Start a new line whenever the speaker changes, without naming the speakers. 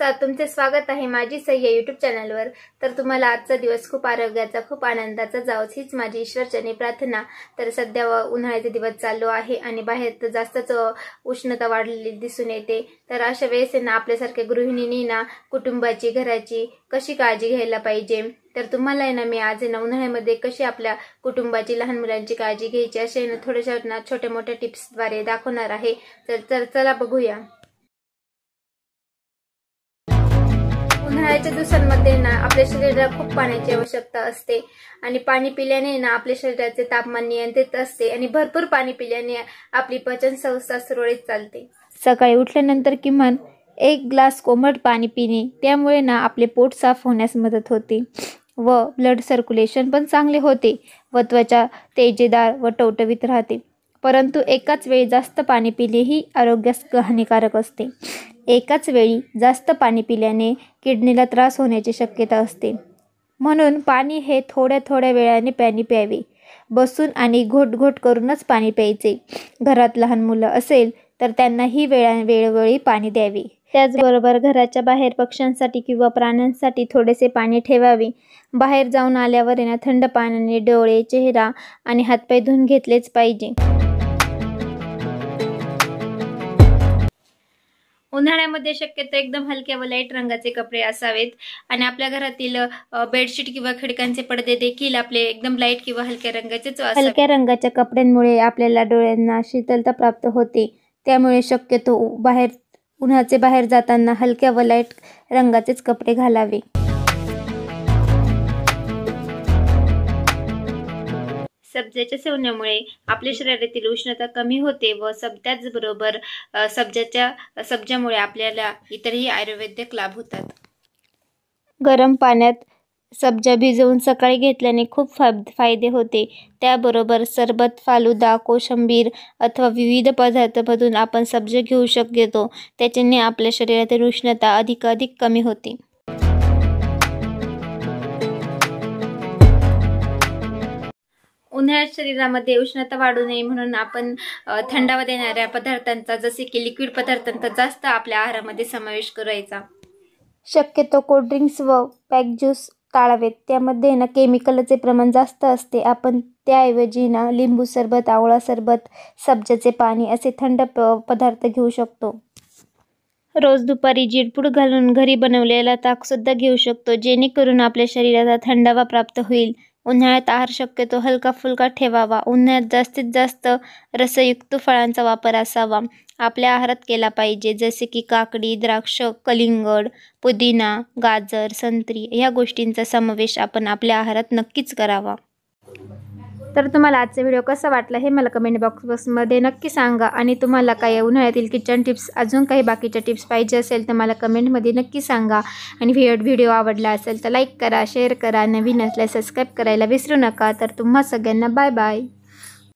नमस्कार तुमचे स्वागत आहे माझी सह्य युट्यूब चॅनलवर तर तुम्हाला आजचा दिवस खूप आरोग्याचा खूप आनंदाचा जावं हीच माझी ईश्वरचनी प्रार्थना तर सध्या उन्हाळ्याचे दिवस चाललो आहे आणि बाहेर तर जास्तच उष्णता वाढलेली दिसून येते तर अशा वेळेस ना आपल्यासारख्या गृहिणींनी ना कुटुंबाची घराची कशी काळजी घ्यायला पाहिजे तर तुम्हाला आहे ना मी आज ना उन्हाळ्यामध्ये कशी आपल्या कुटुंबाची लहान मुलांची काळजी घ्यायची असे ना थोड्याशा छोट्या मोठ्या टिप्सद्वारे दाखवणार आहे तर चला बघूया उन्हाळ्याच्या दिवसांमध्ये ना आपल्या शरीराला खूप पाण्याची आवश्यकता असते आणि पाणी पिल्याने ना आपल्या शरीराचे तापमान नियंत्रित असते आणि भरपूर पाणी पिल्याने आपली पचन संस्था सुरळीत चालते सकाळी उठल्यानंतर किमान एक ग्लास कोमट पाणी पिणे त्यामुळे ना आपले पोट साफ होण्यास मदत होते व ब्लड सर्क्युलेशन पण चांगले होते व त्वचा तेजेदार व टवटवीत राहते परंतु एकाच वेळी जास्त पाणी पिणे ही आरोग्यास हानिकारक असते एकाच वेळी जास्त पाणी पिल्याने किडनीला त्रास होण्याची शक्यता असते म्हणून पाणी हे थोड्या थोड्या वेळाने पाणी प्यावे बसून आणि घोट घोट करूनच पाणी प्यायचे घरात लहान मुलं असेल तर त्यांनाही वेळा वेळोवेळी पाणी द्यावे त्याचबरोबर घराच्या बाहेर पक्ष्यांसाठी किंवा प्राण्यांसाठी थोडेसे पाणी ठेवावे बाहेर जाऊन आल्यावर यांना थंड पाण्याने डोळे चेहरा आणि हातपाय धुवून घेतलेच पाहिजे उन्हाळ्यामध्ये शक्यतो एकदम हलक्या व लाईट रंगाचे कपडे असावेत आणि आपल्या घरातील बेडशीट किंवा खिडकांचे पडदे देखील आपले एकदम लाईट किंवा हलक्या रंगाचेच हलक्या रंगाच्या कपड्यांमुळे आपल्याला डोळ्यांना शीतलता प्राप्त होते त्यामुळे शक्यतो बाहेर उन्हाचे बाहेर जाताना हलक्या व लाईट रंगाचेच कपडे घालावे सब्जाच्या सेवनामुळे आपल्या शरीरातील उष्णता कमी होते व सब बरोबर सब्जाच्या सब्जामुळे आपल्याला इतरही आयुर्वेदिक लाभ होतात गरम पाण्यात सब्जा भिजवून सकाळी घेतल्याने खूप फायदे होते त्याबरोबर सरबत फालुदा कोशंबीर अथवा विविध पदार्थमधून आपण सब्जा घेऊ शकतो त्याच्याने आपल्या शरीरातील उष्णता अधिकाधिक कमी होते उन्हाळ्यात शरीरामध्ये उष्णता वाढू नये म्हणून आपण थंडावा देणाऱ्या पदार्थांचा जसे की लिक्विड पदार्थांचा जास्त आपल्या आहारामध्ये समावेश करायचा शक्यतो कोल्ड्रिंक्स व पॅक ज्यूस टाळावेत त्यामध्ये ना केमिकलचे प्रमाण जास्त असते आपण त्याऐवजी ना लिंबू सरबत आवळा सरबत सब्जाचे पाणी असे थंड प पदार्थ घेऊ शकतो रोज दुपारी जिरपूड घालून घरी बनवलेला ताकसुद्धा घेऊ शकतो जेणेकरून आपल्या शरीराचा थंडावा प्राप्त होईल उन्हाळ्यात आहार शक्यतो हलका फुलका ठेवावा उन्हाळ्यात जास्तीत जास्त रसयुक्त फळांचा वापर असावा आपल्या आहारात केला पाहिजे जसे की काकडी द्राक्ष कलिंगड पुदिना गाजर संत्री या गोष्टींचा समावेश आपण आपल्या आहारात नक्कीच करावा तर तुम्हाला आजचा व्हिडिओ कसा वाटला हे मला कमेंट बॉक्सबॉक्समध्ये नक्की सांगा आणि तुम्हाला काही उन्हाळ्यातील किचन टिप्स अजून काही बाकीच्या टिप्स पाहिजे असेल तर मला कमेंटमध्ये नक्की सांगा आणि व्हिडिओ आवडला असेल तर लाईक करा शेअर करा नवीन असल्यास सबस्क्राईब करायला विसरू नका तर तुम्हा सगळ्यांना बाय बाय